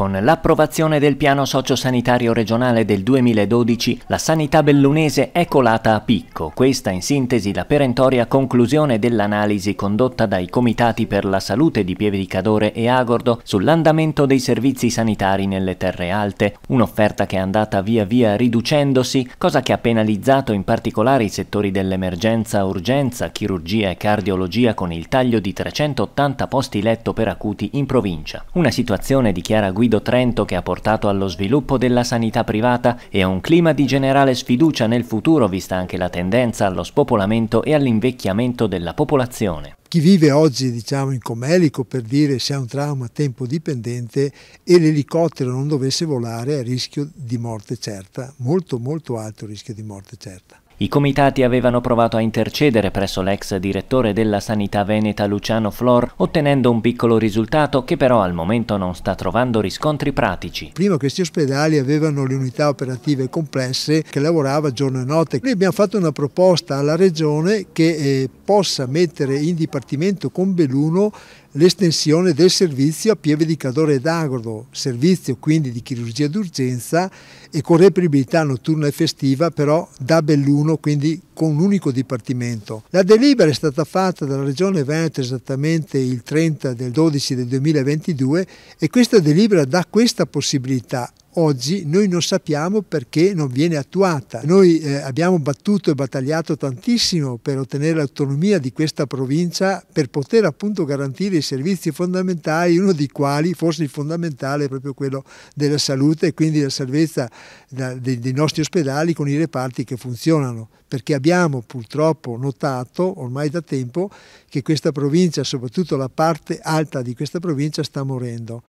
Con l'approvazione del piano sociosanitario regionale del 2012, la sanità bellunese è colata a picco. Questa in sintesi la perentoria conclusione dell'analisi condotta dai comitati per la salute di Pieve di Cadore e Agordo sull'andamento dei servizi sanitari nelle terre alte, un'offerta che è andata via via riducendosi, cosa che ha penalizzato in particolare i settori dell'emergenza, urgenza, chirurgia e cardiologia con il taglio di 380 posti letto per acuti in provincia. Una situazione di chiara guida Guido Trento che ha portato allo sviluppo della sanità privata e a un clima di generale sfiducia nel futuro, vista anche la tendenza allo spopolamento e all'invecchiamento della popolazione. Chi vive oggi diciamo, in comelico per dire se ha un trauma a tempo dipendente e l'elicottero non dovesse volare a rischio di morte certa, molto molto alto rischio di morte certa. I comitati avevano provato a intercedere presso l'ex direttore della sanità veneta Luciano Flor, ottenendo un piccolo risultato che però al momento non sta trovando riscontri pratici. Prima questi ospedali avevano le unità operative complesse che lavorava giorno e notte. Noi abbiamo fatto una proposta alla regione che eh, possa mettere in dipartimento con Belluno l'estensione del servizio a Pieve di Cadore d'Agordo, servizio quindi di chirurgia d'urgenza e con reperibilità notturna e festiva però da Belluno, quindi con un unico dipartimento. La delibera è stata fatta dalla Regione Veneto esattamente il 30 del 12 del 2022 e questa delibera dà questa possibilità oggi noi non sappiamo perché non viene attuata. Noi eh, abbiamo battuto e battagliato tantissimo per ottenere l'autonomia di questa provincia per poter appunto garantire i servizi fondamentali, uno dei quali forse il fondamentale è proprio quello della salute e quindi la salvezza da, dei, dei nostri ospedali con i reparti che funzionano perché abbiamo purtroppo notato ormai da tempo che questa provincia, soprattutto la parte alta di questa provincia, sta morendo.